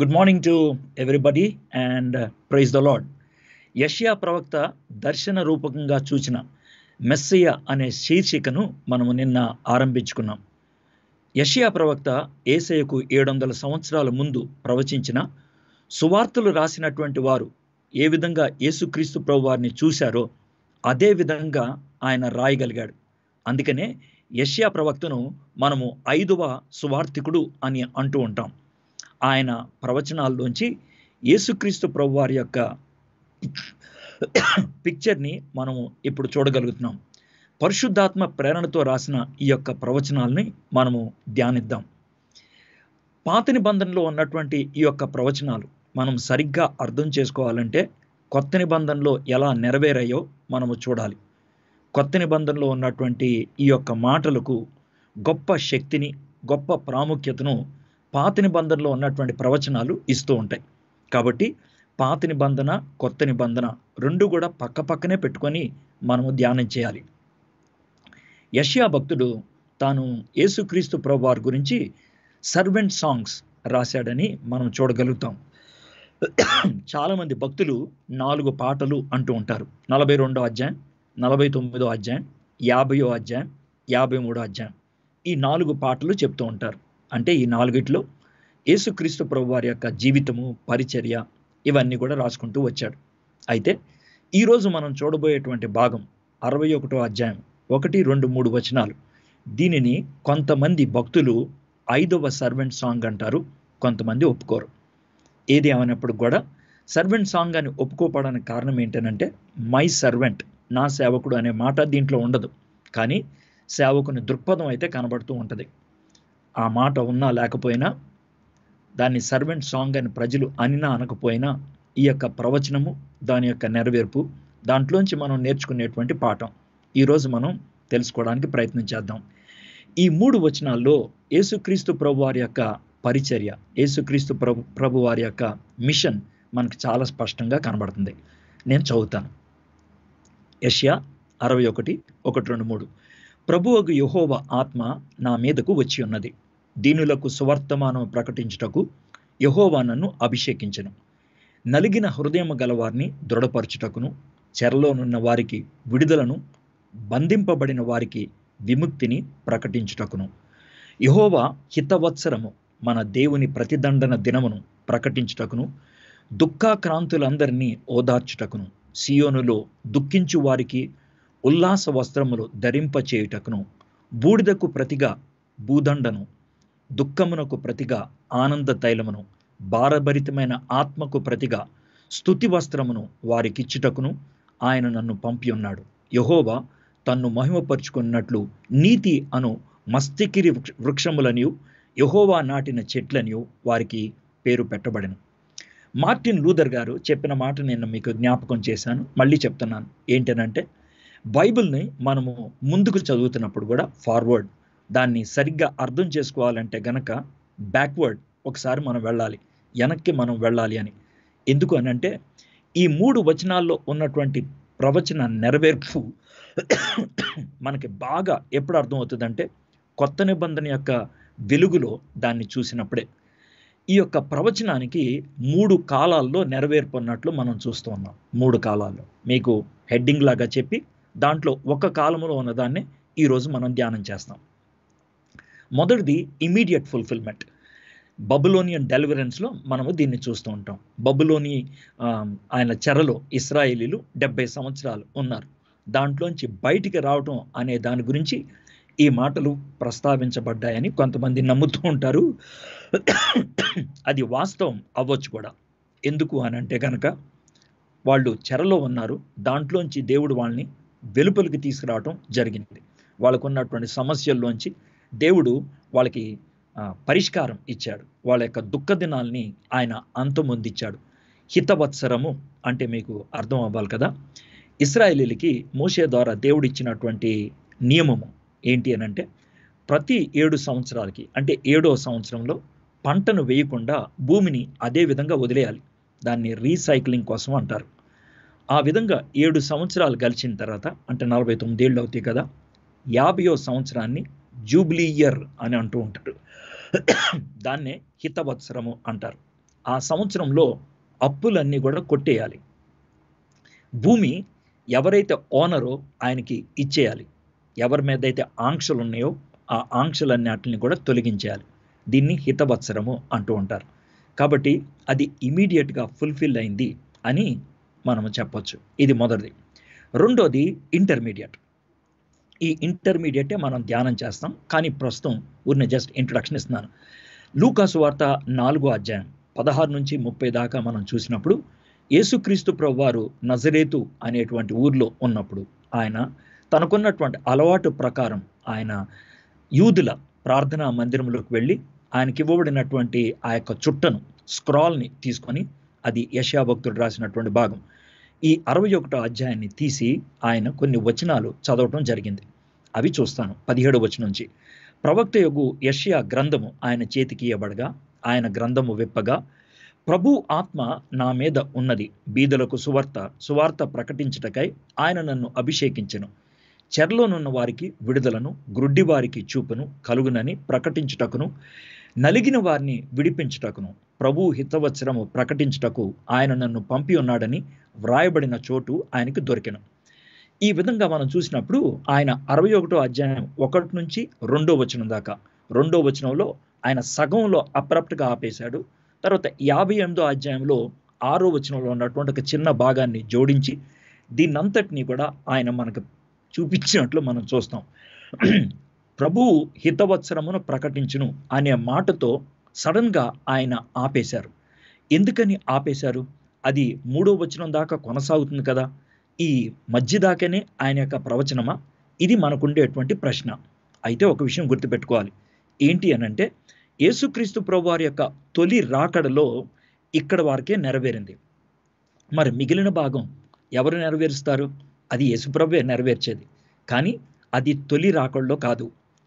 Good morning to everybody and praise the lord Yeshaya ప్రవక్త దర్శన రూపకంగా చూచిన మెస్సయ అనే శీర్షికను మనము నిన్న ఆరంభించుకున్నాం యష్యా ప్రవక్త ఏసయకు ఏడు వందల సంవత్సరాల ముందు ప్రవచించిన సువార్తలు రాసినటువంటి వారు ఏ విధంగా యేసుక్రీస్తు ప్రభు వారిని చూశారో అదే విధంగా ఆయన రాయగలిగాడు అందుకనే యష్యా ప్రవక్తను మనము ఐదవ సువార్థికుడు అని అంటూ ఉంటాం ఆయన ప్రవచనాల్లోంచి యేసుక్రీస్తు ప్రభు వారి యొక్క పిక్చర్ని మనం ఇప్పుడు చూడగలుగుతున్నాం పరిశుద్ధాత్మ ప్రేరణతో రాసిన ఈ యొక్క ప్రవచనాలని మనము ధ్యానిద్దాం పాత నిబంధనలో ఉన్నటువంటి ఈ యొక్క ప్రవచనాలు మనం సరిగ్గా అర్థం చేసుకోవాలంటే కొత్త నిబంధనలో ఎలా నెరవేరాయో మనము చూడాలి కొత్త నిబంధనలో ఉన్నటువంటి ఈ యొక్క మాటలకు గొప్ప శక్తిని గొప్ప ప్రాముఖ్యతను పాత నిబంధనలో ఉన్నటువంటి ప్రవచనాలు ఇస్తూ ఉంటాయి కాబట్టి పాత నిబంధన కొత్త నిబంధన రెండు కూడా పక్క పక్కనే పెట్టుకొని మనము ధ్యానం చేయాలి యష్యా భక్తుడు తాను యేసుక్రీస్తు ప్రభు వారి గురించి సర్వెంట్ సాంగ్స్ రాశాడని మనం చూడగలుగుతాం చాలామంది భక్తులు నాలుగు పాటలు అంటూ ఉంటారు నలభై రెండో అధ్యాయం నలభై తొమ్మిదో అధ్యాయం యాభయో అధ్యాయం యాభై మూడో అధ్యాయం ఈ నాలుగు పాటలు చెప్తూ ఉంటారు అంటే ఈ నాలుగిట్లో యేసుక్రీస్తు ప్రభు వారి యొక్క జీవితము పరిచర్య ఇవన్నీ కూడా రాసుకుంటూ వచ్చాడు అయితే ఈరోజు మనం చూడబోయేటువంటి భాగం అరవై ఒకటో అధ్యాయం ఒకటి రెండు మూడు వచనాలు దీనిని కొంతమంది భక్తులు ఐదవ సర్వెంట్ సాంగ్ అంటారు కొంతమంది ఒప్పుకోరు ఏది ఏమైనప్పుడు కూడా సర్వెంట్ సాంగ్ అని ఒప్పుకోపడానికి కారణం ఏంటంటే మై సర్వెంట్ నా సేవకుడు అనే మాట దీంట్లో ఉండదు కానీ సేవకుని దృక్పథం అయితే కనబడుతూ ఉంటుంది ఆ మాట ఉన్నా లేకపోయినా దాన్ని సర్వెంట్ సాంగ్ అని ప్రజలు అనినా అనకపోయినా ఈ యొక్క ప్రవచనము దాని యొక్క నెరవేర్పు దాంట్లోంచి మనం నేర్చుకునేటువంటి పాఠం ఈరోజు మనం తెలుసుకోవడానికి ప్రయత్నం చేద్దాం ఈ మూడు వచనాల్లో యేసుక్రీస్తు ప్రభు వారి యొక్క పరిచర్య యేసుక్రీస్తు ప్రభు ప్రభు వారి యొక్క మిషన్ మనకు చాలా స్పష్టంగా కనబడుతుంది నేను చదువుతాను యష్యా అరవై ఒకటి ఒకటి రెండు మూడు ప్రభువగు యహోవ ఆత్మ నా మీదకు వచ్చి ఉన్నది దీనులకు సువర్తమానం ప్రకటించుటకు యహోవా నన్ను అభిషేకించను నలిగిన హృదయం గలవారిని దృఢపరచుటకును చెరలోనున్న వారికి విడుదలను బంధింపబడిన వారికి విముక్తిని ప్రకటించుటకును యహోవా హితవత్సరము మన దేవుని ప్రతిదండన దినమును ప్రకటించుటకును దుఃఖాక్రాంతులందరినీ ఓదార్చుటకును సియోనులో దుఃఖించు వారికి ఉల్లాస వస్త్రములు ధరింపచేయుటకును బూడిదకు ప్రతిగా భూదండను దుఃఖమునకు ప్రతిగా ఆనంద తైలమును భారభరితమైన ఆత్మకు ప్రతిగా స్థుతి వస్త్రమును వారికిచ్చుటకును ఆయన నన్ను పంపి ఉన్నాడు యహోవా తన్ను మహిమపరుచుకున్నట్లు నీతి అను మస్తికిరి వృక్షములని యహోవా నాటిన చెట్లని వారికి పేరు పెట్టబడను మార్టిన్ లూదర్ గారు చెప్పిన మాట నేను మీకు జ్ఞాపకం చేశాను మళ్ళీ చెప్తున్నాను ఏంటనంటే బైబిల్ని మనము ముందుకు చదువుతున్నప్పుడు కూడా ఫార్వర్డ్ దాన్ని సరిగ్గా అర్థం చేసుకోవాలంటే గనక బ్యాక్వర్డ్ ఒకసారి మనం వెళ్ళాలి వెనక్కి మనం వెళ్ళాలి అని ఎందుకు అనంటే ఈ మూడు వచనాల్లో ఉన్నటువంటి ప్రవచన నెరవేర్పు మనకి బాగా ఎప్పుడు అర్థం అవుతుందంటే కొత్త నిబంధన యొక్క వెలుగులో దాన్ని చూసినప్పుడే ఈ యొక్క ప్రవచనానికి మూడు కాలాల్లో నెరవేర్పు అన్నట్లు మనం చూస్తూ ఉన్నాం మూడు కాలాల్లో మీకు హెడ్డింగ్ లాగా చెప్పి దాంట్లో ఒక కాలంలో ఉన్నదాన్ని ఈరోజు మనం ధ్యానం చేస్తాం మొదటిది ఇమీడియట్ ఫుల్ఫిల్మెంట్ బబులోనియన్ డెలివరెన్స్లో మనము దీన్ని చూస్తూ ఉంటాం బబులోని ఆయన చెరలో ఇస్రాయేలీలు డెబ్బై సంవత్సరాలు ఉన్నారు దాంట్లోంచి బయటికి రావటం అనే దాని గురించి ఈ మాటలు ప్రస్తావించబడ్డాయని కొంతమంది నమ్ముతూ ఉంటారు అది వాస్తవం అవ్వచ్చు కూడా ఎందుకు అని అంటే కనుక వాళ్ళు చెరలో ఉన్నారు దాంట్లోంచి దేవుడు వాళ్ళని వెలుపలికి తీసుకురావటం జరిగింది వాళ్ళకున్నటువంటి సమస్యల్లోంచి దేవుడు వాళ్ళకి పరిష్కారం ఇచ్చాడు వాళ్ళ యొక్క దుఃఖ దినాల్ని ఆయన అంతమొందించాడు హితవత్సరము అంటే మీకు అర్థం అవ్వాలి కదా ఇస్రాయేలీలకి మోసే ద్వారా దేవుడిచ్చినటువంటి నియమము ఏంటి అని అంటే ప్రతి ఏడు సంవత్సరాలకి అంటే ఏడో సంవత్సరంలో పంటను వేయకుండా భూమిని అదే విధంగా వదిలేయాలి దాన్ని రీసైక్లింగ్ కోసం అంటారు ఆ విధంగా ఏడు సంవత్సరాలు గడిచిన తర్వాత అంటే నలభై తొమ్మిదేళ్ళు అవుతాయి కదా యాభయో సంవత్సరాన్ని జూబ్లీ ఇయర్ అని అంటూ ఉంటారు దాన్నే హితవత్సరము అంటారు ఆ సంవత్సరంలో అప్పులన్నీ కూడా కొట్టేయాలి భూమి ఎవరైతే ఓనరో ఆయనకి ఇచ్చేయాలి ఎవరి మీద అయితే ఆంక్షలు ఉన్నాయో ఆ ఆంక్షలన్నిటిని కూడా తొలగించేయాలి దీన్ని హితవత్సరము అంటూ ఉంటారు కాబట్టి అది ఇమీడియట్గా ఫుల్ఫిల్ అయింది అని మనము చెప్పొచ్చు ఇది మొదటిది రెండోది ఇంటర్మీడియట్ ఈ ఇంటర్మీడియటే మనం ధ్యానం చేస్తాం కానీ ప్రస్తుతం ఊరిని జస్ట్ ఇంట్రడక్షన్ ఇస్తున్నాను లూకాసు వార్త నాలుగో అధ్యాయం పదహారు నుంచి ముప్పై దాకా మనం చూసినప్పుడు యేసుక్రీస్తు ప్రభువారు నజరేతు అనేటువంటి ఊర్లో ఉన్నప్పుడు ఆయన తనకున్నటువంటి అలవాటు ప్రకారం ఆయన యూదుల ప్రార్థనా మందిరంలోకి వెళ్ళి ఆయనకి ఇవ్వబడినటువంటి ఆ యొక్క చుట్టను స్క్రాల్ని తీసుకొని అది యశాభక్తుడు రాసినటువంటి భాగం ఈ అరవై ఒకటో అధ్యాయాన్ని తీసి ఆయన కొన్ని వచనాలు చదవటం జరిగింది అవి చూస్తాను పదిహేడు వచనం నుంచి ప్రవక్త యొగు యషియా గ్రంథము ఆయన చేతికి ఇవ్వబడగా ఆయన గ్రంథము విప్పగా ప్రభు ఆత్మ నా మీద ఉన్నది బీదలకు సువార్త సువార్త ప్రకటించుటకై ఆయన నన్ను అభిషేకించను చెరలోనున్న వారికి విడుదలను గ్రుడ్డి వారికి చూపును కలుగునని ప్రకటించుటకును నలిగిన వారిని విడిపించుటకును ప్రభు హితవత్సరము ప్రకటించుటకు ఆయన నన్ను పంపి ఉన్నాడని వ్రాయబడిన చోటు ఆయనకు దొరికెను ఈ విధంగా మనం చూసినప్పుడు ఆయన అరవై ఒకటో అధ్యాయం ఒకటి నుంచి రెండో వచనం దాకా రెండో వచనంలో ఆయన సగంలో అప్రప్ట్గా ఆపేశాడు తర్వాత యాభై ఎనిమిదో అధ్యాయంలో ఆరో వచనంలో ఉన్నటువంటి ఒక చిన్న భాగాన్ని జోడించి దీన్నంతటినీ కూడా ఆయన మనకు చూపించినట్లు మనం చూస్తాం ప్రభువు హితవత్సరమును ప్రకటించును అనే మాటతో సడన్గా ఆయన ఆపేశారు ఎందుకని ఆపేశారు అది మూడో వచనం దాకా కొనసాగుతుంది కదా ఈ మధ్య దాకానే ఆయన యొక్క ప్రవచనమా ఇది మనకుండేటువంటి ప్రశ్న అయితే ఒక విషయం గుర్తుపెట్టుకోవాలి ఏంటి అనంటే యేసుక్రీస్తు వారి యొక్క తొలి రాకడలో ఇక్కడ వారికే నెరవేరింది మరి మిగిలిన భాగం ఎవరు నెరవేరుస్తారు అది యేసుప్రభువే నెరవేర్చేది కానీ అది తొలి రాకడలో కాదు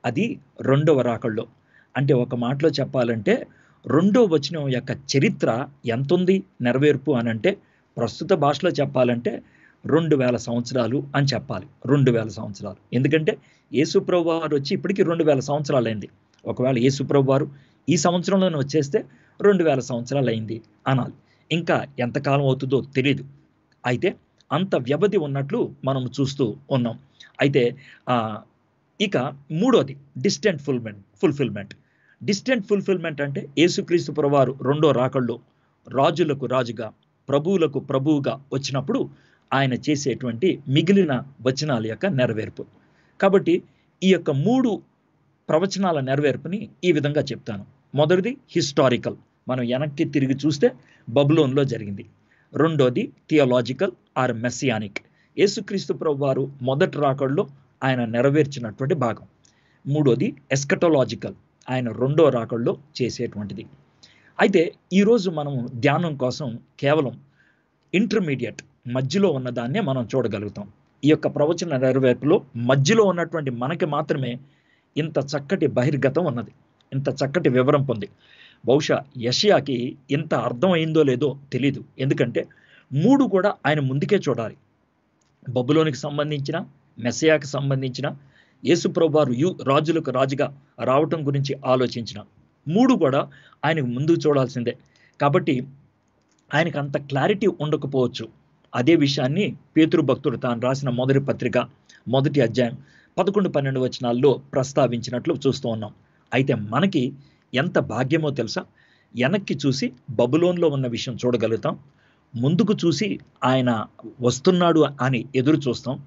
అది రెండవ రాకళ్ళు అంటే ఒక మాటలో చెప్పాలంటే రెండో వచనం యొక్క చరిత్ర ఎంతుంది నెరవేర్పు అని అంటే ప్రస్తుత భాషలో చెప్పాలంటే రెండు వేల సంవత్సరాలు అని చెప్పాలి రెండు వేల సంవత్సరాలు ఎందుకంటే యేసుప్రభు వారు వచ్చి ఇప్పటికీ రెండు వేల సంవత్సరాలు అయింది ఒకవేళ యేసుప్రభు వారు ఈ సంవత్సరంలోనే వచ్చేస్తే రెండు వేల సంవత్సరాలు అయింది అనాలి ఇంకా ఎంతకాలం అవుతుందో తెలియదు అయితే అంత వ్యవధి ఉన్నట్లు మనం చూస్తూ ఉన్నాం అయితే ఇక మూడోది distant fulfilment fulfilment distant fulfilment అంటే ఏసుక్రీస్తు పురవారు రెండో రాకళ్ళు రాజులకు రాజుగా ప్రభువులకు ప్రభువుగా వచ్చినప్పుడు ఆయన చేసేటువంటి మిగిలిన వచనాల యొక్క నెరవేర్పు కాబట్టి ఈ యొక్క మూడు ప్రవచనాల నెరవేర్పుని ఈ విధంగా చెప్తాను మొదటిది హిస్టారికల్ మనం వెనక్కి తిరిగి చూస్తే బబులోన్లో జరిగింది రెండోది థియోలాజికల్ ఆర్ మెస్సియానిక్ యేసుక్రీస్తు ప్రభు వారు మొదటి రాకడ్లో ఆయన నెరవేర్చినటువంటి భాగం మూడోది ఎస్కటోలాజికల్ ఆయన రెండో రాకల్లో చేసేటువంటిది అయితే ఈరోజు మనం ధ్యానం కోసం కేవలం ఇంటర్మీడియట్ మధ్యలో ఉన్నదాన్నే మనం చూడగలుగుతాం ఈ యొక్క ప్రవచన నెరవేర్పులో మధ్యలో ఉన్నటువంటి మనకి మాత్రమే ఇంత చక్కటి బహిర్గతం ఉన్నది ఇంత చక్కటి వివరం పొంది బహుశా యషియాకి ఇంత అర్థమైందో లేదో తెలీదు ఎందుకంటే మూడు కూడా ఆయన ముందుకే చూడాలి బబులోనికి సంబంధించిన మెసయాకి సంబంధించిన యేసుప్రభు యు రాజులకు రాజుగా రావటం గురించి ఆలోచించిన మూడు కూడా ఆయనకు ముందు చూడాల్సిందే కాబట్టి ఆయనకు అంత క్లారిటీ ఉండకపోవచ్చు అదే విషయాన్ని పేతృభక్తుడు తాను రాసిన మొదటి పత్రిక మొదటి అధ్యాయం పదకొండు పన్నెండు వచనాల్లో ప్రస్తావించినట్లు చూస్తూ ఉన్నాం అయితే మనకి ఎంత భాగ్యమో తెలుసా వెనక్కి చూసి బబులోన్లో ఉన్న విషయం చూడగలుగుతాం ముందుకు చూసి ఆయన వస్తున్నాడు అని ఎదురు చూస్తాం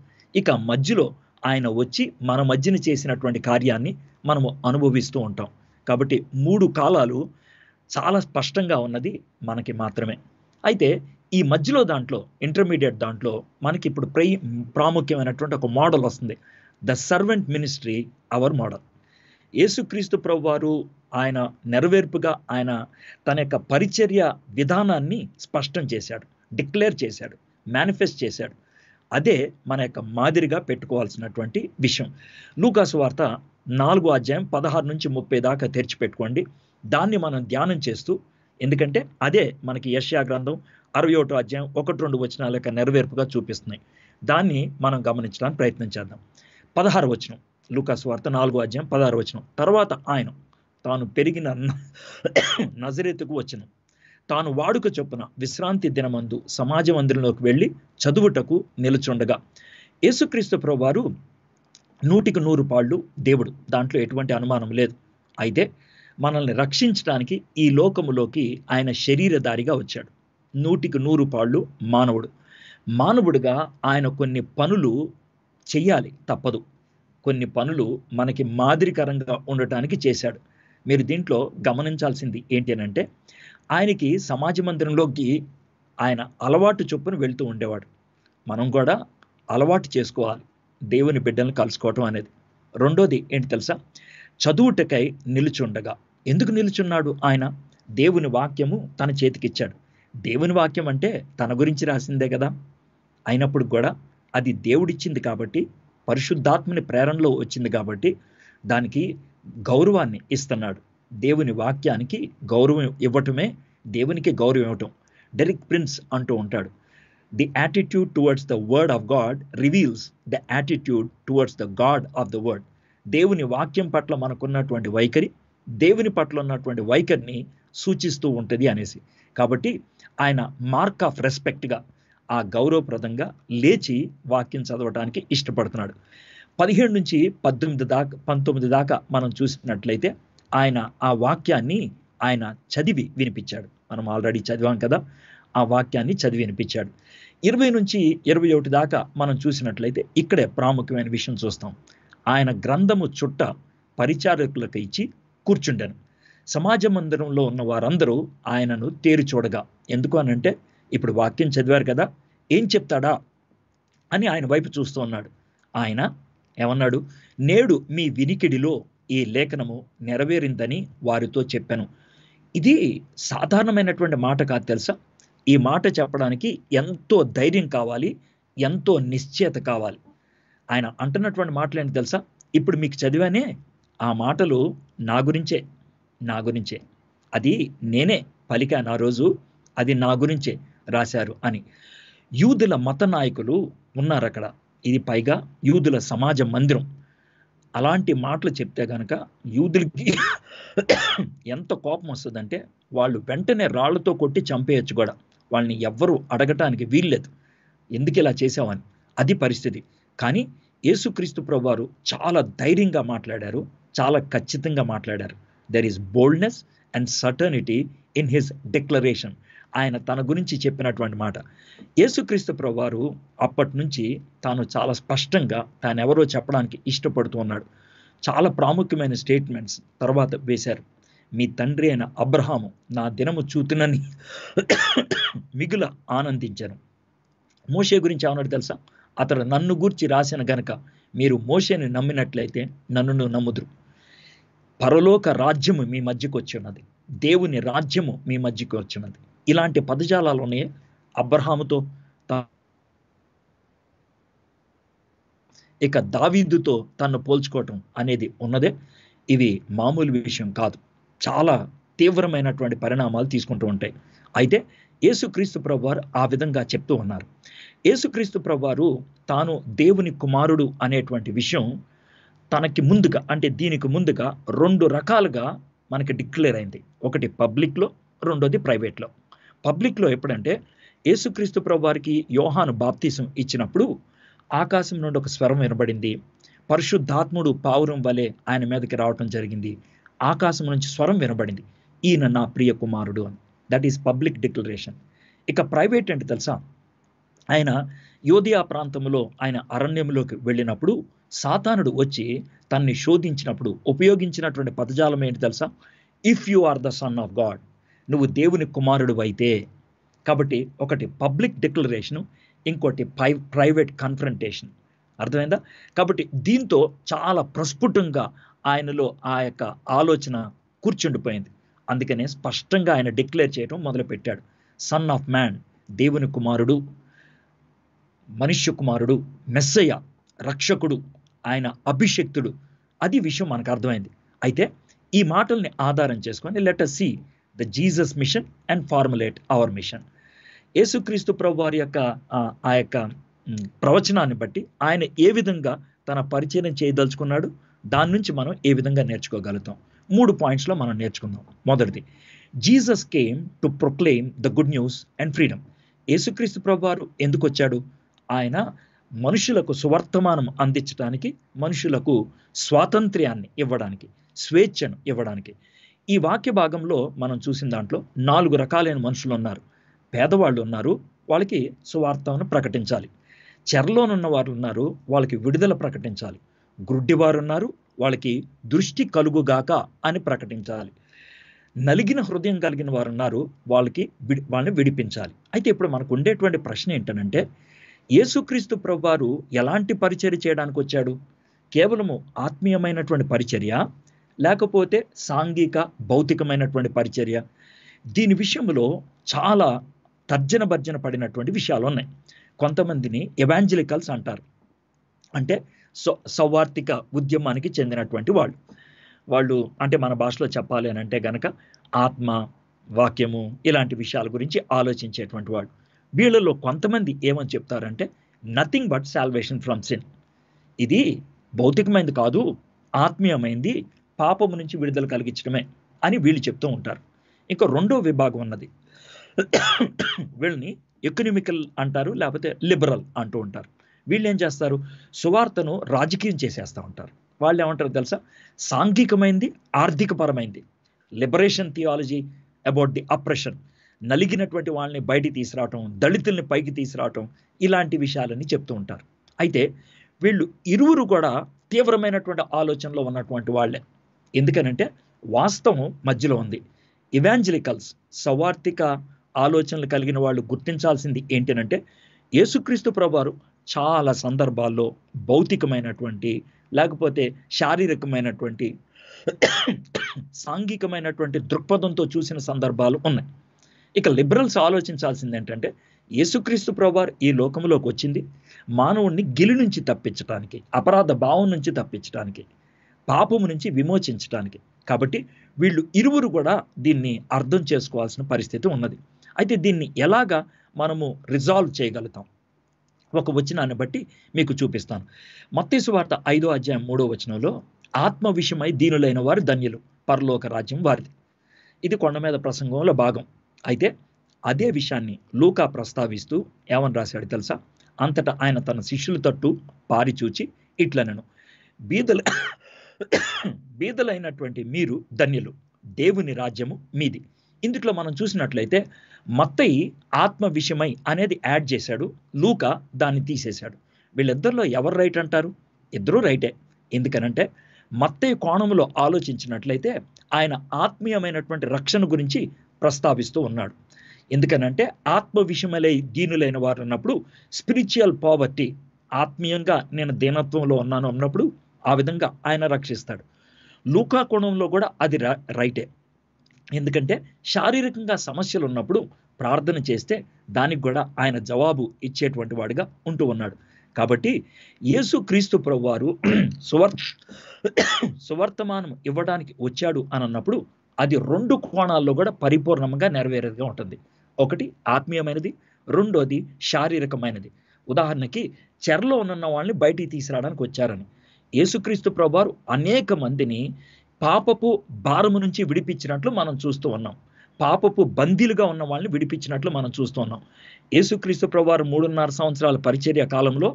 ఇక మధ్యలో ఆయన వచ్చి మన మధ్యన చేసినటువంటి కార్యాన్ని మనము అనుభవిస్తూ ఉంటాం కాబట్టి మూడు కాలాలు చాలా స్పష్టంగా ఉన్నది మనకి మాత్రమే అయితే ఈ మధ్యలో దాంట్లో ఇంటర్మీడియట్ దాంట్లో మనకి ఇప్పుడు ప్రై ప్రాముఖ్యమైనటువంటి ఒక మోడల్ వస్తుంది the servant ministry our model యేసుక్రీస్తు ప్రభు వారు ఆయన నెరవేర్పుగా ఆయన తన యొక్క పరిచర్య విధానాన్ని స్పష్టం చేశాడు డిక్లేర్ చేశాడు మేనిఫెస్ట్ చేశాడు అదే మన యొక్క మాదిరిగా పెట్టుకోవాల్సినటువంటి విషయం లూకాసు వార్త నాలుగో అధ్యాయం పదహారు నుంచి ముప్పై దాకా తెరిచిపెట్టుకోండి దాన్ని మనం ధ్యానం చేస్తూ ఎందుకంటే అదే మనకి యష్యా గ్రంథం అరవై ఒకటో అధ్యాయం ఒకటి రెండు వచనాల యొక్క నెరవేర్పుగా చూపిస్తున్నాయి దాన్ని మనం గమనించడానికి ప్రయత్నం చేద్దాం పదహారు వచనం లూకాస్ వార్త నాలుగో అధ్యాయం పదహారు వచనం తర్వాత ఆయన తాను పెరిగిన నజరేతుకు వచ్చిన తాను వాడుక చొప్పున విశ్రాంతి దినమందు సమాజ మందిరంలోకి వెళ్ళి చదువుటకు నిలుచుండగా యేసుక్రీస్తు ప్రభువారు నూటికి నూరు పాళ్ళు దేవుడు దాంట్లో ఎటువంటి అనుమానం లేదు అయితే మనల్ని రక్షించడానికి ఈ లోకములోకి ఆయన శరీరధారిగా వచ్చాడు నూటికి నూరు పాళ్ళు మానవుడు మానవుడిగా ఆయన కొన్ని పనులు చెయ్యాలి తప్పదు కొన్ని పనులు మనకి మాదిరికరంగా ఉండటానికి చేశాడు మీరు దీంట్లో గమనించాల్సింది ఏంటి అంటే ఆయనకి సమాజ మందిరంలోకి ఆయన అలవాటు చొప్పున వెళ్తూ ఉండేవాడు మనం కూడా అలవాటు చేసుకోవాలి దేవుని బిడ్డలను కలుసుకోవటం అనేది రెండోది ఏంటి తెలుసా చదువుటకై నిలుచుండగా ఎందుకు నిలుచున్నాడు ఆయన దేవుని వాక్యము తన చేతికిచ్చాడు దేవుని వాక్యం అంటే తన గురించి రాసిందే కదా అయినప్పుడు కూడా అది దేవుడిచ్చింది కాబట్టి పరిశుద్ధాత్మని ప్రేరణలో వచ్చింది కాబట్టి దానికి గౌరవాన్ని ఇస్తున్నాడు దేవుని వాక్యానికి గౌరవం ఇవ్వటమే దేవునికి గౌరవం ఇవ్వటం డెరిక్ ప్రిన్స్ అంటూ ఉంటాడు the attitude towards the word of God reveals the attitude towards the God of the word దేవుని వాక్యం పట్ల మనకున్నటువంటి వైఖరి దేవుని పట్ల ఉన్నటువంటి వైఖరిని సూచిస్తూ ఉంటుంది అనేసి కాబట్టి ఆయన మార్క్ ఆఫ్ రెస్పెక్ట్గా ఆ గౌరవప్రదంగా లేచి వాక్యం చదవటానికి ఇష్టపడుతున్నాడు పదిహేడు నుంచి పద్దెనిమిది దాకా పంతొమ్మిది దాకా మనం చూసినట్లయితే ఆయన ఆ వాక్యాన్ని ఆయన చదివి వినిపించాడు మనం ఆల్రెడీ చదివాం కదా ఆ వాక్యాన్ని చదివి వినిపించాడు ఇరవై నుంచి ఇరవై ఒకటి దాకా మనం చూసినట్లయితే ఇక్కడే ప్రాముఖ్యమైన విషయం చూస్తాం ఆయన గ్రంథము చుట్ట పరిచారకులకు ఇచ్చి కూర్చుండాను సమాజ మందిరంలో ఉన్న వారందరూ ఆయనను తేరు చూడగా ఎందుకు అనంటే ఇప్పుడు వాక్యం చదివారు కదా ఏం చెప్తాడా అని ఆయన వైపు చూస్తూ ఉన్నాడు ఆయన ఏమన్నాడు నేడు మీ వినికిడిలో ఈ లేఖనము నెరవేరిందని వారితో చెప్పాను ఇది సాధారణమైనటువంటి మాట కాదు తెలుసా ఈ మాట చెప్పడానికి ఎంతో ధైర్యం కావాలి ఎంతో నిశ్చయత కావాలి ఆయన అంటున్నటువంటి మాటలు ఏంటి తెలుసా ఇప్పుడు మీకు చదివానే ఆ మాటలు నా గురించే నా గురించే అది నేనే పలికాను ఆ రోజు అది నా గురించే రాశారు అని యూదుల మత నాయకులు ఉన్నారు అక్కడ ఇది పైగా యూదుల సమాజ మందిరం అలాంటి మాటలు చెప్తే కనుక యూదులకి ఎంత కోపం వస్తుందంటే వాళ్ళు వెంటనే రాళ్లతో కొట్టి చంపేయచ్చు కూడా వాళ్ళని ఎవ్వరు అడగటానికి వీల్లేదు ఎందుకు ఇలా చేసావని అది పరిస్థితి కానీ యేసుక్రీస్తు ప్రభువారు చాలా ధైర్యంగా మాట్లాడారు చాలా ఖచ్చితంగా మాట్లాడారు there is boldness and certainty in his declaration ఆయన తన గురించి చెప్పినటువంటి మాట యేసుక్రీస్తు ప్రభువారు అప్పటి నుంచి తాను చాలా స్పష్టంగా తాను ఎవరో చెప్పడానికి ఇష్టపడుతూ ఉన్నాడు చాలా ప్రాముఖ్యమైన స్టేట్మెంట్స్ తర్వాత వేశారు మీ తండ్రి అయిన అబ్రహాము నా దినము చూతునని మిగుల ఆనందించను మోషే గురించి ఏమన్నాడు తెలుసా అతడు నన్ను గూర్చి రాసిన గనక మీరు మోషేని నమ్మినట్లయితే నన్ను నమ్ముదురు పరలోక రాజ్యము మీ మధ్యకు ఉన్నది దేవుని రాజ్యము మీ మధ్యకు ఉన్నది ఇలాంటి పదజాలాలోనే అబ్రహాముతో ఇక దావీదుతో తను పోల్చుకోవటం అనేది ఉన్నదే ఇది మామూలు విషయం కాదు చాలా తీవ్రమైనటువంటి పరిణామాలు తీసుకుంటూ ఉంటాయి అయితే యేసుక్రీస్తు ప్రభువారు ఆ విధంగా చెప్తూ ఉన్నారు యేసుక్రీస్తు ప్రభువారు తాను దేవుని కుమారుడు అనేటువంటి విషయం తనకి ముందుగా అంటే దీనికి ముందుగా రెండు రకాలుగా మనకి డిక్లేర్ అయింది ఒకటి పబ్లిక్లో రెండోది ప్రైవేట్లో పబ్లిక్లో ఎప్పుడంటే యేసుక్రీస్తు ప్రభు వారికి యోహాను బాప్తీసం ఇచ్చినప్పుడు ఆకాశం నుండి ఒక స్వరం వినబడింది పరిశుద్ధాత్ముడు పావురం వలె ఆయన మీదకి రావటం జరిగింది ఆకాశం నుంచి స్వరం వినబడింది ఈయన నా ప్రియ కుమారుడు అని దట్ ఈస్ పబ్లిక్ డిక్లరేషన్ ఇక ప్రైవేట్ అంటే తెలుసా ఆయన యోధియా ప్రాంతంలో ఆయన అరణ్యంలోకి వెళ్ళినప్పుడు సాతానుడు వచ్చి తన్ని శోధించినప్పుడు ఉపయోగించినటువంటి పదజాలం ఏంటి తెలుసా if you are the son of God నువ్వు దేవుని కుమారుడు అయితే కాబట్టి ఒకటి పబ్లిక్ డిక్లరేషను ఇంకోటి ప్రై ప్రైవేట్ కన్ఫ్రంటేషన్ అర్థమైందా కాబట్టి దీంతో చాలా ప్రస్ఫుటంగా ఆయనలో ఆ యొక్క ఆలోచన కూర్చుండిపోయింది అందుకనే స్పష్టంగా ఆయన డిక్లేర్ చేయడం మొదలుపెట్టాడు సన్ ఆఫ్ మ్యాన్ దేవుని కుమారుడు మనుష్య కుమారుడు మెస్సయ్య రక్షకుడు ఆయన అభిషక్తుడు అది విషయం మనకు అర్థమైంది అయితే ఈ మాటల్ని ఆధారం చేసుకొని let us see the Jesus mission and formulate our mission యేసుక్రీస్తు ప్రభు వారి యొక్క ఆ యొక్క ప్రవచనాన్ని బట్టి ఆయన ఏ విధంగా తన పరిచయం చేయదలుచుకున్నాడు దాని నుంచి మనం ఏ విధంగా నేర్చుకోగలుగుతాం మూడు పాయింట్స్లో మనం నేర్చుకుందాం మొదటిది Jesus came to proclaim the good news and freedom యేసుక్రీస్తు ప్రభువారు ఎందుకు వచ్చాడు ఆయన మనుషులకు సువర్తమానం అందించడానికి మనుషులకు స్వాతంత్ర్యాన్ని ఇవ్వడానికి స్వేచ్ఛను ఇవ్వడానికి ఈ వాక్య భాగంలో మనం చూసిన దాంట్లో నాలుగు రకాలైన మనుషులు ఉన్నారు పేదవాళ్ళు ఉన్నారు వాళ్ళకి సువార్తను ప్రకటించాలి చెరలోనున్న వారు ఉన్నారు వాళ్ళకి విడుదల ప్రకటించాలి గ్రుడ్డివారు ఉన్నారు వాళ్ళకి దృష్టి కలుగుగాక అని ప్రకటించాలి నలిగిన హృదయం కలిగిన వారు ఉన్నారు వాళ్ళకి విడి వాళ్ళని విడిపించాలి అయితే ఇప్పుడు మనకు ఉండేటువంటి ప్రశ్న ఏంటనంటే యేసుక్రీస్తు ప్రభువారు ఎలాంటి పరిచర్య చేయడానికి వచ్చాడు కేవలము ఆత్మీయమైనటువంటి పరిచర్య లేకపోతే సాంఘిక భౌతికమైనటువంటి పరిచర్య దీని విషయంలో చాలా తర్జన భర్జన పడినటువంటి విషయాలు ఉన్నాయి కొంతమందిని ఎవాంజలికల్స్ అంటారు అంటే సౌవార్థిక ఉద్యమానికి చెందినటువంటి వాళ్ళు వాళ్ళు అంటే మన భాషలో చెప్పాలి అని అంటే గనక ఆత్మ వాక్యము ఇలాంటి విషయాల గురించి ఆలోచించేటువంటి వాళ్ళు వీళ్ళలో కొంతమంది ఏమని చెప్తారంటే nothing but salvation from sin ఇది భౌతికమైనది కాదు ఆత్మీయమైంది పాపము నుంచి విడుదల కలిగించడమే అని వీళ్ళు చెప్తూ ఉంటారు ఇంకా రెండో విభాగం ఉన్నది వీళ్ళని ఎకనమికల్ అంటారు లేకపోతే లిబరల్ అంటూ ఉంటారు వీళ్ళు ఏం చేస్తారు సువార్తను రాజకీయం చేసేస్తూ ఉంటారు వాళ్ళు ఏమంటారు తెలుసా సాంఘికమైంది ఆర్థికపరమైంది liberation theology about the oppression నలిగినటువంటి వాళ్ళని బయటికి తీసుకురావటం దళితుల్ని పైకి తీసుకురావటం ఇలాంటి విషయాలని చెప్తూ ఉంటారు అయితే వీళ్ళు ఇరువురు కూడా తీవ్రమైనటువంటి ఆలోచనలో ఉన్నటువంటి వాళ్ళే ఎందుకనంటే వాస్తవం మధ్యలో ఉంది ఇవాంజలికల్స్ సవార్థిక ఆలోచనలు కలిగిన వాళ్ళు గుర్తించాల్సింది ఏంటనంటే యేసుక్రీస్తు ప్రభువారు చాలా సందర్భాల్లో భౌతికమైనటువంటి లేకపోతే శారీరకమైనటువంటి సాంఘికమైనటువంటి దృక్పథంతో చూసిన సందర్భాలు ఉన్నాయి ఇక లిబరల్స్ ఆలోచించాల్సింది ఏంటంటే యేసుక్రీస్తు ప్రభువారు ఈ లోకంలోకి వచ్చింది మానవుణ్ణి గిలి నుంచి తప్పించడానికి అపరాధ భావం నుంచి తప్పించడానికి పాపము నుంచి విమోచించడానికి కాబట్టి వీళ్ళు ఇరువురు కూడా దీన్ని అర్థం చేసుకోవాల్సిన పరిస్థితి ఉన్నది అయితే దీన్ని ఎలాగా మనము రిజాల్వ్ చేయగలుగుతాం ఒక వచనాన్ని బట్టి మీకు చూపిస్తాను మత్తేసు వార్త ఐదో అధ్యాయం మూడో వచనంలో ఆత్మ విషయమై దీనులైన వారు ధన్యులు పరలోక రాజ్యం వారిది ఇది కొండ మీద ప్రసంగంలో భాగం అయితే అదే విషయాన్ని లూకా ప్రస్తావిస్తూ ఏమని రాశాడు తెలుసా అంతటా ఆయన తన శిష్యుల తట్టు పారిచూచి ఇట్లనను బీదల బీదలైనటువంటి మీరు ధన్యులు దేవుని రాజ్యము మీది ఇందుట్లో మనం చూసినట్లయితే మత్తయి ఆత్మ విషయమై అనేది యాడ్ చేశాడు లూక దాన్ని తీసేశాడు వీళ్ళిద్దరిలో ఎవరు రైట్ అంటారు ఇద్దరూ రైటే ఎందుకనంటే మత్తయ్య కోణంలో ఆలోచించినట్లయితే ఆయన ఆత్మీయమైనటువంటి రక్షణ గురించి ప్రస్తావిస్తూ ఉన్నాడు ఎందుకనంటే ఆత్మ విషయమలై దీనులైన వారు అన్నప్పుడు స్పిరిచువల్ పావర్టీ ఆత్మీయంగా నేను దీనత్వంలో ఉన్నాను అన్నప్పుడు ఆ విధంగా ఆయన రక్షిస్తాడు లూకా కోణంలో కూడా అది రైటే ఎందుకంటే శారీరకంగా సమస్యలు ఉన్నప్పుడు ప్రార్థన చేస్తే దానికి కూడా ఆయన జవాబు ఇచ్చేటువంటి వాడిగా ఉంటూ ఉన్నాడు కాబట్టి యేసు క్రీస్తు ప్రభువారు సువర్ సువర్తమానం ఇవ్వడానికి వచ్చాడు అని అన్నప్పుడు అది రెండు కోణాల్లో కూడా పరిపూర్ణంగా నెరవేరేదిగా ఉంటుంది ఒకటి ఆత్మీయమైనది రెండోది శారీరకమైనది ఉదాహరణకి చెరలో ఉన్న వాళ్ళని బయటికి తీసుకురావడానికి వచ్చారని యేసుక్రీస్తు ప్రభువారు అనేక మందిని పాపపు భారము నుంచి విడిపించినట్లు మనం చూస్తూ ఉన్నాం పాపపు బందీలుగా ఉన్న వాళ్ళని విడిపించినట్లు మనం చూస్తూ ఉన్నాం యేసుక్రీస్తు ప్రభువారు మూడున్నర సంవత్సరాల పరిచర్య కాలంలో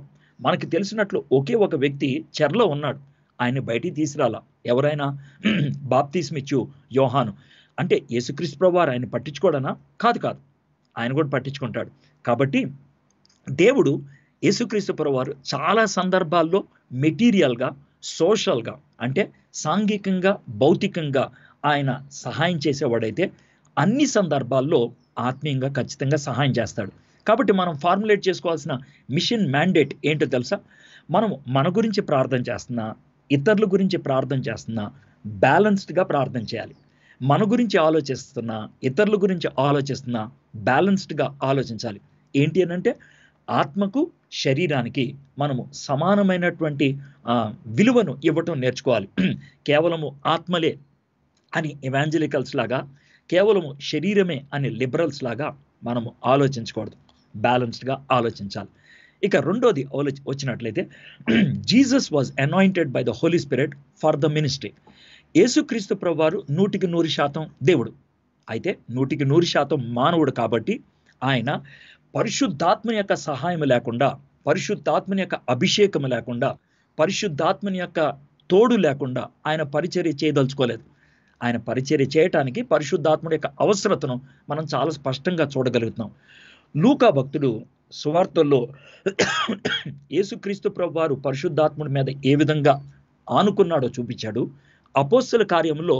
మనకి తెలిసినట్లు ఒకే ఒక వ్యక్తి చెరలో ఉన్నాడు ఆయన బయటికి తీసుకురాల ఎవరైనా బాప్తీస్మిచ్చు యోహాను అంటే యేసుక్రీస్తు ప్రభువారు ఆయన పట్టించుకోడనా కాదు కాదు ఆయన కూడా పట్టించుకుంటాడు కాబట్టి దేవుడు యేసుక్రీస్తు ప్రభువారు చాలా సందర్భాల్లో మెటీరియల్గా సోషల్గా అంటే సాంఘికంగా భౌతికంగా ఆయన సహాయం చేసేవాడైతే అన్ని సందర్భాల్లో ఆత్మీయంగా ఖచ్చితంగా సహాయం చేస్తాడు కాబట్టి మనం ఫార్ములేట్ చేసుకోవాల్సిన మిషన్ మ్యాండేట్ ఏంటో తెలుసా మనం మన గురించి ప్రార్థన చేస్తున్నా ఇతరుల గురించి ప్రార్థన చేస్తున్నా బ్యాలెన్స్డ్గా ప్రార్థన చేయాలి మన గురించి ఆలోచిస్తున్నా ఇతరుల గురించి ఆలోచిస్తున్నా బ్యాలెన్స్డ్గా ఆలోచించాలి ఏంటి అని అంటే ఆత్మకు శరీరానికి మనము సమానమైనటువంటి విలువను ఇవ్వటం నేర్చుకోవాలి కేవలము ఆత్మలే అని ఎవాంజలికల్స్ లాగా కేవలము శరీరమే అని లిబరల్స్ లాగా మనము ఆలోచించకూడదు బ్యాలెన్స్డ్గా ఆలోచించాలి ఇక రెండోది ఆలోచి వచ్చినట్లయితే Jesus was anointed by the holy spirit for the ministry యేసుక్రీస్తు వారు నూటికి నూరు శాతం దేవుడు అయితే నూటికి నూరు శాతం మానవుడు కాబట్టి ఆయన పరిశుద్ధాత్మని యొక్క సహాయం లేకుండా పరిశుద్ధాత్మని యొక్క అభిషేకం లేకుండా పరిశుద్ధాత్మని యొక్క తోడు లేకుండా ఆయన పరిచర్య చేయదలుచుకోలేదు ఆయన పరిచర్య చేయటానికి పరిశుద్ధాత్ముడి యొక్క అవసరతను మనం చాలా స్పష్టంగా చూడగలుగుతున్నాం లూకా భక్తుడు సువార్తల్లో యేసుక్రీస్తు ప్రభు వారు పరిశుద్ధాత్ముడి మీద ఏ విధంగా ఆనుకున్నాడో చూపించాడు అపోస్తుల కార్యంలో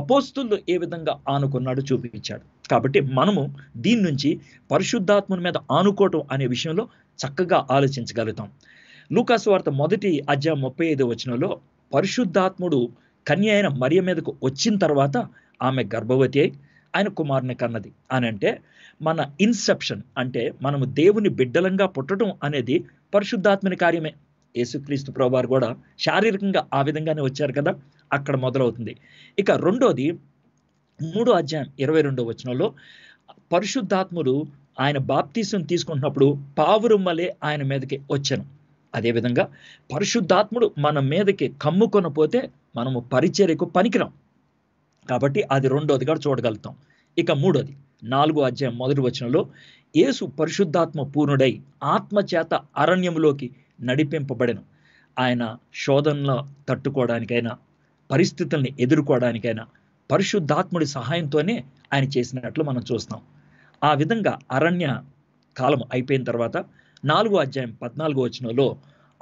అపోస్తుల్లో ఏ విధంగా ఆనుకున్నాడో చూపించాడు కాబట్టి మనము దీని నుంచి పరిశుద్ధాత్మని మీద ఆనుకోవటం అనే విషయంలో చక్కగా ఆలోచించగలుగుతాం లూకాసు వార్త మొదటి అధ్యాయం ముప్పై ఐదు వచనంలో పరిశుద్ధాత్ముడు కన్య అయిన మరియ మీదకు వచ్చిన తర్వాత ఆమె గర్భవతి అయి ఆయన కుమారుని కన్నది అని అంటే మన ఇన్సెప్షన్ అంటే మనము దేవుని బిడ్డలంగా పుట్టడం అనేది పరిశుద్ధాత్మని కార్యమే యేసుక్రీస్తు ప్రభువారు కూడా శారీరకంగా ఆ విధంగానే వచ్చారు కదా అక్కడ మొదలవుతుంది ఇక రెండోది మూడో అధ్యాయం ఇరవై రెండో వచనంలో పరిశుద్ధాత్ముడు ఆయన బాప్తీసం తీసుకుంటున్నప్పుడు పావురుమ్మలే ఆయన మీదకి వచ్చాను అదేవిధంగా పరిశుద్ధాత్ముడు మన మీదకి కమ్ముకొనపోతే మనము పరిచర్యకు పనికిరాం కాబట్టి అది రెండోది కూడా చూడగలుగుతాం ఇక మూడోది నాలుగో అధ్యాయం మొదటి వచనంలో యేసు పరిశుద్ధాత్మ పూర్ణుడై ఆత్మచేత అరణ్యంలోకి నడిపింపబడను ఆయన శోధనలో తట్టుకోవడానికైనా పరిస్థితుల్ని ఎదుర్కోవడానికైనా పరిశుద్ధాత్ముడి సహాయంతోనే ఆయన చేసినట్లు మనం చూస్తాం ఆ విధంగా అరణ్య కాలం అయిపోయిన తర్వాత నాలుగో అధ్యాయం పద్నాలుగో వచ్చినలో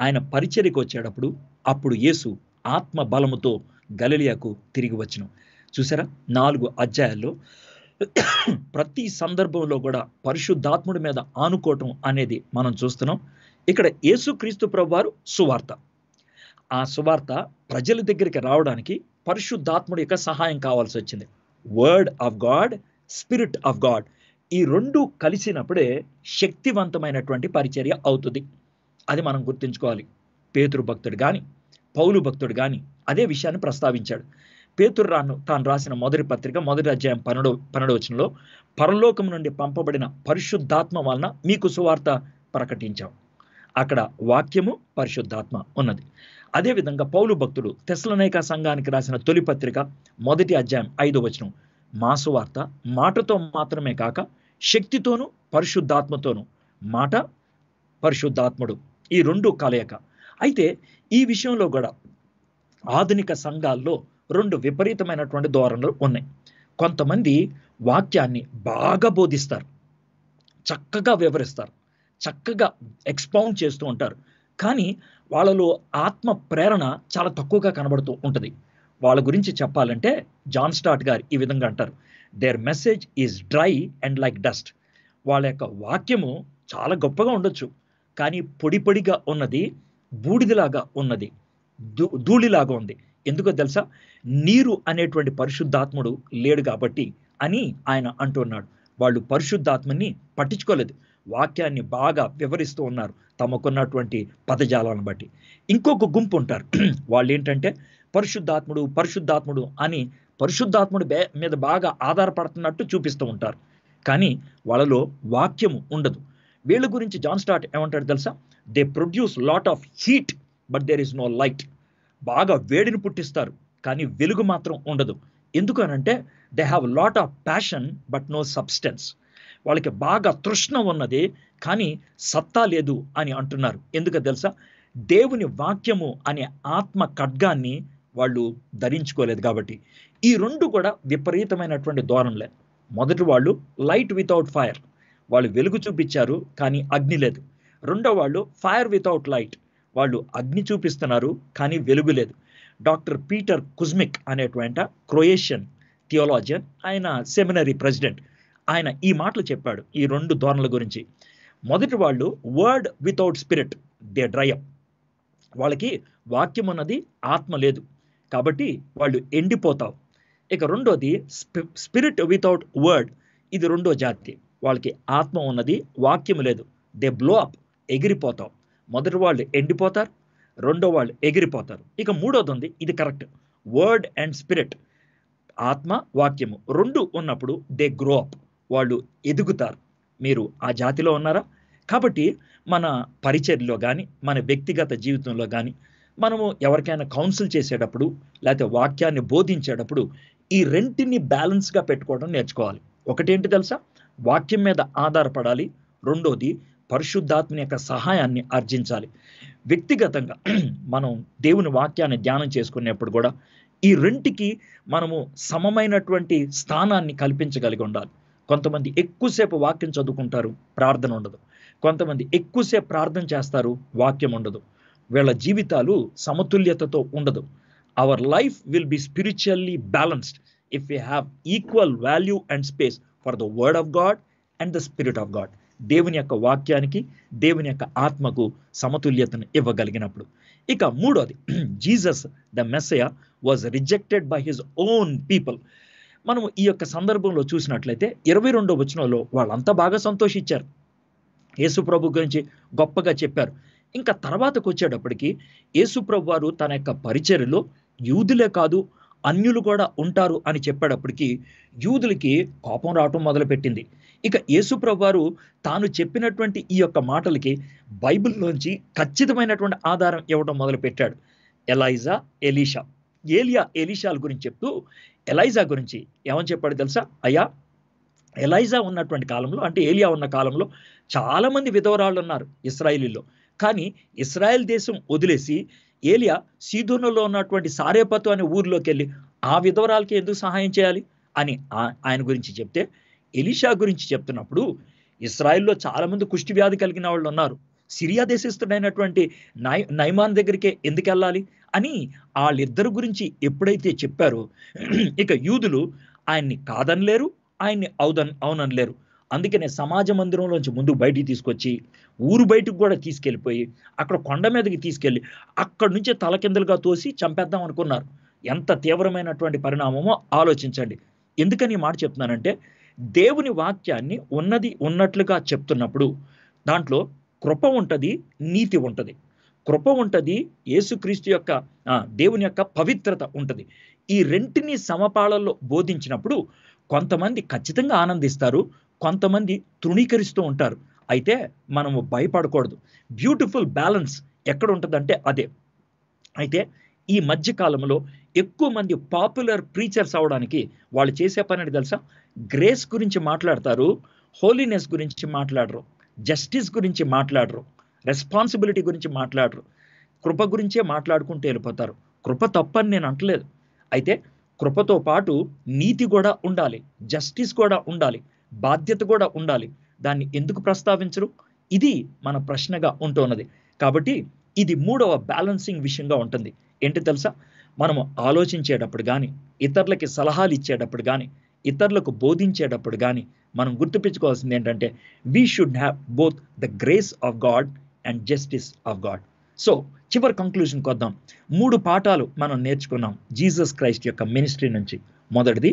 ఆయన పరిచర్యకు వచ్చేటప్పుడు అప్పుడు యేసు ఆత్మ బలముతో గలలియాకు తిరిగి వచ్చిన చూసారా నాలుగు అధ్యాయాల్లో ప్రతి సందర్భంలో కూడా పరిశుద్ధాత్ముడి మీద ఆనుకోవటం అనేది మనం చూస్తున్నాం ఇక్కడ యేసు క్రీస్తు ప్రభువారు సువార్త ఆ సువార్త ప్రజల దగ్గరికి రావడానికి పరిశుద్ధాత్ముడు యొక్క సహాయం కావాల్సి వచ్చింది word of God spirit of God ఈ రెండు కలిసినప్పుడే శక్తివంతమైనటువంటి పరిచర్య అవుతుంది అది మనం గుర్తుంచుకోవాలి పేతురు భక్తుడు కానీ పౌలు భక్తుడు కానీ అదే విషయాన్ని ప్రస్తావించాడు పేతురు రాను తాను రాసిన మొదటి పత్రిక మొదటి అధ్యాయం పన్నెండు పన్నెండవచనంలో పరలోకం నుండి పంపబడిన పరిశుద్ధాత్మ వలన మీకు సువార్త ప్రకటించాం అక్కడ వాక్యము పరిశుద్ధాత్మ ఉన్నది అదేవిధంగా పౌలు భక్తుడు తెస్లనేక సంఘానికి రాసిన తొలి పత్రిక మొదటి అధ్యాయం ఐదో వచనం మాసువార్త మాటతో మాత్రమే కాక శక్తితోనూ పరిశుద్ధాత్మతోనూ మాట పరిశుద్ధాత్ముడు ఈ రెండు కలయిక అయితే ఈ విషయంలో కూడా ఆధునిక సంఘాల్లో రెండు విపరీతమైనటువంటి ధోరణులు ఉన్నాయి కొంతమంది వాక్యాన్ని బాగా బోధిస్తారు చక్కగా వివరిస్తారు చక్కగా ఎక్స్పౌండ్ చేస్తూ ఉంటారు కానీ వాళ్ళలో ఆత్మ ప్రేరణ చాలా తక్కువగా కనబడుతూ ఉంటుంది వాళ్ళ గురించి చెప్పాలంటే జాన్ స్టార్ట్ గారు ఈ విధంగా అంటారు their message is dry and like dust వాళ్ళ యొక్క వాక్యము చాలా గొప్పగా ఉండొచ్చు కానీ పొడి పొడిగా ఉన్నది బూడిదలాగా ఉన్నది దూ ధూళిలాగా ఉంది ఎందుకో తెలుసా నీరు అనేటువంటి పరిశుద్ధాత్ముడు లేడు కాబట్టి అని ఆయన అంటున్నాడు వాళ్ళు పరిశుద్ధాత్మని పట్టించుకోలేదు వాక్యాన్ని బాగా వివరిస్తూ ఉన్నారు తమకున్నటువంటి పదజాలను బట్టి ఇంకొక గుంపు ఉంటారు వాళ్ళు ఏంటంటే పరిశుద్ధాత్ముడు పరిశుద్ధాత్ముడు అని పరిశుద్ధాత్ముడు మీద బాగా ఆధారపడుతున్నట్టు చూపిస్తూ ఉంటారు కానీ వాళ్ళలో వాక్యము ఉండదు వీళ్ళ గురించి జాన్ స్టార్ట్ ఏమంటాడు తెలుసా they produce lot of heat but there is no light బాగా వేడిని పుట్టిస్తారు కానీ వెలుగు మాత్రం ఉండదు ఎందుకు అనంటే they have lot of passion but no substance వాళ్ళకి బాగా తృష్ణ ఉన్నది కానీ సత్తా లేదు అని అంటున్నారు ఎందుకు తెలుసా దేవుని వాక్యము అనే ఆత్మ ఖడ్గాన్ని వాళ్ళు ధరించుకోలేదు కాబట్టి ఈ రెండు కూడా విపరీతమైనటువంటి ధోరణులే మొదటి వాళ్ళు లైట్ వితౌట్ ఫైర్ వాళ్ళు వెలుగు చూపించారు కానీ అగ్ని లేదు రెండో వాళ్ళు ఫైర్ వితౌట్ లైట్ వాళ్ళు అగ్ని చూపిస్తున్నారు కానీ వెలుగు లేదు డాక్టర్ పీటర్ కుజ్మిక్ అనేటువంటి క్రొయేషియన్ థియోలాజియన్ ఆయన సెమినరీ ప్రెసిడెంట్ ఆయన ఈ మాటలు చెప్పాడు ఈ రెండు ధోరణుల గురించి మొదటి వాళ్ళు word without spirit they dry up వాళ్ళకి వాక్యం అన్నది ఆత్మ లేదు కాబట్టి వాళ్ళు ఎండిపోతావు ఇక రెండోది స్పిరిట్ వితౌట్ వర్డ్ ఇది రెండో జాతి వాళ్ళకి ఆత్మ ఉన్నది వాక్యం లేదు దే బ్లో అప్ ఎగిరిపోతావు మొదటి వాళ్ళు ఎండిపోతారు రెండో వాళ్ళు ఎగిరిపోతారు ఇక మూడోది ఉంది ఇది కరెక్ట్ వర్డ్ అండ్ స్పిరిట్ ఆత్మ వాక్యము రెండు ఉన్నప్పుడు దే గ్రో అప్ వాళ్ళు ఎదుగుతారు మీరు ఆ జాతిలో ఉన్నారా కాబట్టి మన పరిచర్లో కానీ మన వ్యక్తిగత జీవితంలో కానీ మనము ఎవరికైనా కౌన్సిల్ చేసేటప్పుడు లేకపోతే వాక్యాన్ని బోధించేటప్పుడు ఈ రెంటిని బ్యాలెన్స్గా పెట్టుకోవడం నేర్చుకోవాలి ఒకటేంటి తెలుసా వాక్యం మీద ఆధారపడాలి రెండోది పరిశుద్ధాత్మ యొక్క సహాయాన్ని ఆర్జించాలి వ్యక్తిగతంగా మనం దేవుని వాక్యాన్ని ధ్యానం చేసుకునేప్పుడు కూడా ఈ రెంటికి మనము సమమైనటువంటి స్థానాన్ని కల్పించగలిగి ఉండాలి కొంతమంది ఎక్కువసేపు వాక్యం చదువుకుంటారు ప్రార్థన ఉండదు కొంతమంది ఎక్కువసేపు ప్రార్థన చేస్తారు వాక్యం ఉండదు వీళ్ళ జీవితాలు సమతుల్యతతో ఉండదు our life will be spiritually balanced if you have equal value and space for the word of God and the spirit of God దేవుని యొక్క వాక్యానికి దేవుని యొక్క ఆత్మకు సమతుల్యతను ఇవ్వగలిగినప్పుడు ఇక మూడోది Jesus the Messiah was rejected by his own people మనం ఈ యొక్క సందర్భంలో చూసినట్లయితే ఇరవై రెండో వచనంలో వాళ్ళంతా బాగా సంతోషించారు యేసుప్రభు గురించి గొప్పగా చెప్పారు ఇంకా తర్వాతకు వచ్చేటప్పటికి యేసుప్రభు వారు తన యొక్క పరిచర్యలో యూదులే కాదు అన్యులు కూడా ఉంటారు అని చెప్పేటప్పటికీ యూదులకి కోపం రావటం మొదలుపెట్టింది ఇక యేసుప్రభు వారు తాను చెప్పినటువంటి ఈ యొక్క మాటలకి బైబిల్లోంచి ఖచ్చితమైనటువంటి ఆధారం ఇవ్వడం మొదలుపెట్టాడు ఎలైజా ఎలీషా ఏలియా ఎలీషాల గురించి చెప్తూ ఎలైజా గురించి ఏమని చెప్పాడు తెలుసా అయ్యా ఎలైజా ఉన్నటువంటి కాలంలో అంటే ఏలియా ఉన్న కాలంలో చాలామంది విధవరాళ్ళు ఉన్నారు ఇస్రాయిలీలో కానీ ఇస్రాయెల్ దేశం వదిలేసి ఏలియా సీధోనులో ఉన్నటువంటి సారేపతు అనే ఊర్లోకి వెళ్ళి ఆ విధవరాలకి ఎందుకు సహాయం చేయాలి అని ఆయన గురించి చెప్తే ఎలిషా గురించి చెప్తున్నప్పుడు ఇస్రాయిల్లో చాలామంది కుష్టి వ్యాధి కలిగిన వాళ్ళు ఉన్నారు సిరియా దేశస్తుడైనటువంటి నై నైమాన్ దగ్గరికే ఎందుకు వెళ్ళాలి అని వాళ్ళిద్దరి గురించి ఎప్పుడైతే చెప్పారో ఇక యూదులు ఆయన్ని కాదనలేరు ఆయన్ని అవుదన్ అవునలేరు అందుకనే సమాజ మందిరంలోంచి ముందు బయటికి తీసుకొచ్చి ఊరు బయటకు కూడా తీసుకెళ్ళిపోయి అక్కడ కొండ మీదకి తీసుకెళ్ళి అక్కడి నుంచే తలకిందలుగా తోసి చంపేద్దాం అనుకున్నారు ఎంత తీవ్రమైనటువంటి పరిణామమో ఆలోచించండి ఎందుకని మాట చెప్తున్నానంటే దేవుని వాక్యాన్ని ఉన్నది ఉన్నట్లుగా చెప్తున్నప్పుడు దాంట్లో కృప ఉంటుంది నీతి ఉంటుంది కృప ఉంటుంది యేసుక్రీస్తు యొక్క దేవుని యొక్క పవిత్రత ఉంటుంది ఈ రెంటిని సమపాళల్లో బోధించినప్పుడు కొంతమంది ఖచ్చితంగా ఆనందిస్తారు కొంతమంది తృణీకరిస్తూ ఉంటారు అయితే మనము భయపడకూడదు బ్యూటిఫుల్ బ్యాలెన్స్ ఎక్కడ ఉంటుందంటే అదే అయితే ఈ మధ్యకాలంలో ఎక్కువ మంది పాపులర్ ప్రీచర్స్ అవడానికి వాళ్ళు చేసే పని తెలుసా గ్రేస్ గురించి మాట్లాడతారు హోలీనెస్ గురించి మాట్లాడరు జస్టిస్ గురించి మాట్లాడరు రెస్పాన్సిబిలిటీ గురించి మాట్లాడరు కృప గురించే మాట్లాడుకుంటూ వెళ్ళిపోతారు కృప తప్పని నేను అంటలేదు అయితే కృపతో పాటు నీతి కూడా ఉండాలి జస్టిస్ కూడా ఉండాలి బాధ్యత కూడా ఉండాలి దాన్ని ఎందుకు ప్రస్తావించరు ఇది మన ప్రశ్నగా ఉంటున్నది కాబట్టి ఇది మూడవ బ్యాలెన్సింగ్ విషయంగా ఉంటుంది ఏంటి తెలుసా మనము ఆలోచించేటప్పుడు కానీ ఇతరులకి సలహాలు ఇచ్చేటప్పుడు కానీ ఇతరులకు బోధించేటప్పుడు కానీ మనం గుర్తుపెచ్చుకోవాల్సింది ఏంటంటే we should have both the grace of God and justice of God so చివరి కంక్లూషన్కి వద్దాం మూడు పాఠాలు మనం నేర్చుకున్నాం జీసస్ క్రైస్ట్ యొక్క మినిస్ట్రీ నుంచి మొదటిది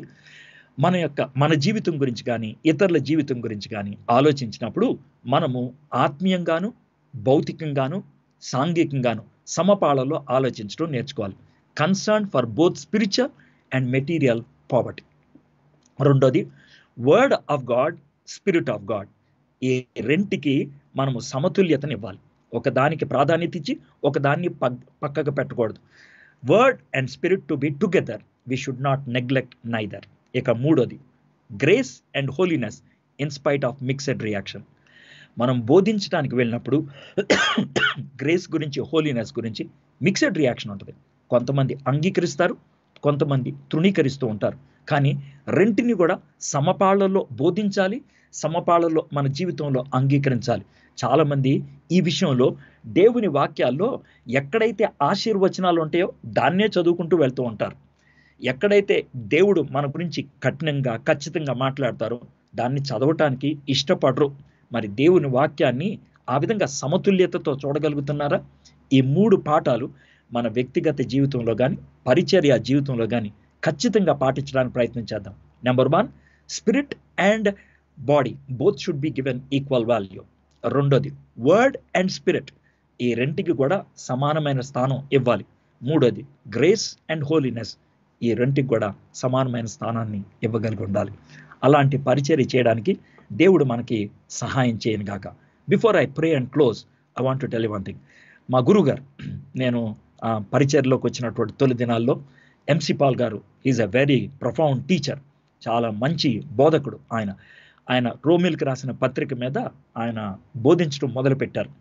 మన యొక్క మన జీవితం గురించి కానీ ఇతరుల జీవితం గురించి కానీ ఆలోచించినప్పుడు మనము ఆత్మీయంగాను భౌతికంగాను సాంఘికంగాను సమపాళలో ఆలోచించడం నేర్చుకోవాలి concern for both spiritual and material poverty రెండోది word of God spirit of God ఈ రెంటికి మనము సమతుల్యతనివ్వాలి ఒకదానికి ప్రాధాన్యత ఇచ్చి ఒకదాన్ని పక్కకు పెట్టకూడదు word and spirit to be together we should not neglect neither ఇక మూడోది grace and holiness in spite of mixed reaction మనం బోధించడానికి వెళ్ళినప్పుడు గ్రేస్ గురించి హోలీనెస్ గురించి మిక్సెడ్ రియాక్షన్ ఉంటుంది కొంతమంది అంగీకరిస్తారు కొంతమంది తృణీకరిస్తూ ఉంటారు కానీ రెంటిని కూడా సమపాళ్లలో బోధించాలి సమపాలలో మన జీవితంలో అంగీకరించాలి చాలామంది ఈ విషయంలో దేవుని వాక్యాల్లో ఎక్కడైతే ఆశీర్వచనాలు ఉంటాయో దాన్నే చదువుకుంటూ వెళ్తూ ఉంటారు ఎక్కడైతే దేవుడు మన గురించి కఠినంగా ఖచ్చితంగా మాట్లాడతారో దాన్ని చదవటానికి ఇష్టపడరు మరి దేవుని వాక్యాన్ని ఆ విధంగా సమతుల్యతతో చూడగలుగుతున్నారా ఈ మూడు పాఠాలు మన వ్యక్తిగత జీవితంలో కానీ పరిచర్య జీవితంలో కానీ ఖచ్చితంగా పాటించడానికి ప్రయత్నం చేద్దాం number one spirit and body both should be given equal value రెండోది వర్డ్ అండ్ స్పిరిట్ ఈ రెంటికి కూడా సమానమైన స్థానం ఇవ్వాలి మూడోది గ్రేస్ అండ్ హోలీనెస్ ఈ రెంటికి కూడా సమానమైన స్థానాన్ని ఇవ్వగలిగి ఉండాలి అలాంటి పరిచర్య చేయడానికి దేవుడు మనకి సహాయం చేయను కాక before I pray and close I want to tell one thing మా గురుగారు నేను పరిచర్లోకి వచ్చినటువంటి తొలి దినాల్లో ఎంసీ పాల్ గారు is a very profound teacher చాలా మంచి బోధకుడు ఆయన ఆయన రోమిల్కి రాసిన పత్రిక మీద ఆయన బోధించడం మొదలుపెట్టారు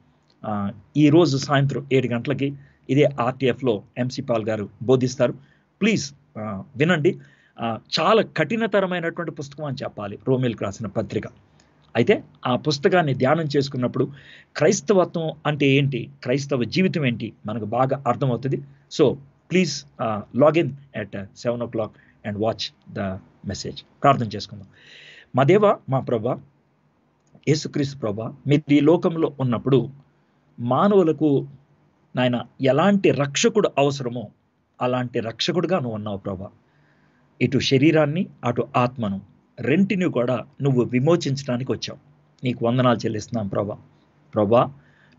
ఈరోజు సాయంత్రం ఏడు గంటలకి ఇదే ఆర్టీఎఫ్లో ఎంసీ పాల్ గారు బోధిస్తారు ప్లీజ్ వినండి చాలా కఠినతరమైనటువంటి పుస్తకం అని చెప్పాలి రోమిల్కి రాసిన పత్రిక అయితే ఆ పుస్తకాన్ని ధ్యానం చేసుకున్నప్పుడు క్రైస్తవత్వం అంటే ఏంటి క్రైస్తవ జీవితం ఏంటి మనకు బాగా అర్థమవుతుంది so please log in at seven o'clock and watch the message ప్రార్థన చేసుకుందాం మా దేవ మా ప్రభ యేసుక్రీస్తు ప్రభ మీరు ఈ లోకంలో ఉన్నప్పుడు మానవులకు నాయన ఎలాంటి రక్షకుడు అవసరమో అలాంటి రక్షకుడుగా నువ్వు ఉన్నావు ప్రభా ఇటు శరీరాన్ని అటు ఆత్మను రెంటిని కూడా నువ్వు విమోచించడానికి వచ్చావు నీకు వందనాలు చెల్లిస్తున్నాం ప్రభా ప్రభా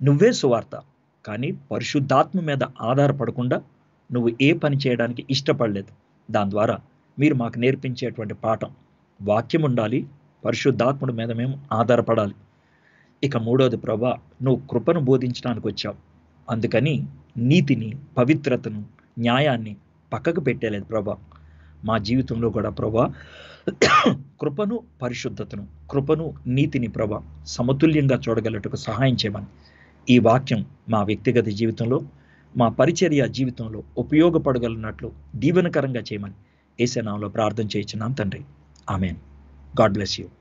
నువ్వే సువార్త కానీ పరిశుద్ధాత్మ మీద ఆధారపడకుండా నువ్వు ఏ పని చేయడానికి ఇష్టపడలేదు దాని ద్వారా మీరు మాకు నేర్పించేటువంటి పాఠం వాక్యం ఉండాలి పరిశుద్ధాత్ముడి మీద మేము ఆధారపడాలి ఇక మూడోది ప్రభా నువ్వు కృపను బోధించడానికి వచ్చావు అందుకని నీతిని పవిత్రతను న్యాయాన్ని పక్కకు పెట్టేలేదు ప్రభా మా జీవితంలో కూడా ప్రభా కృపను పరిశుద్ధతను కృపను నీతిని ప్రభ సమతుల్యంగా చూడగలటకు సహాయం చేయమని ఈ వాక్యం మా వ్యక్తిగత జీవితంలో మా పరిచర్య జీవితంలో ఉపయోగపడగలనట్లు దీవెనకరంగా చేయమని ఏసనాంలో ప్రార్థన చేయించున్నాం తండ్రి Amen. God bless you.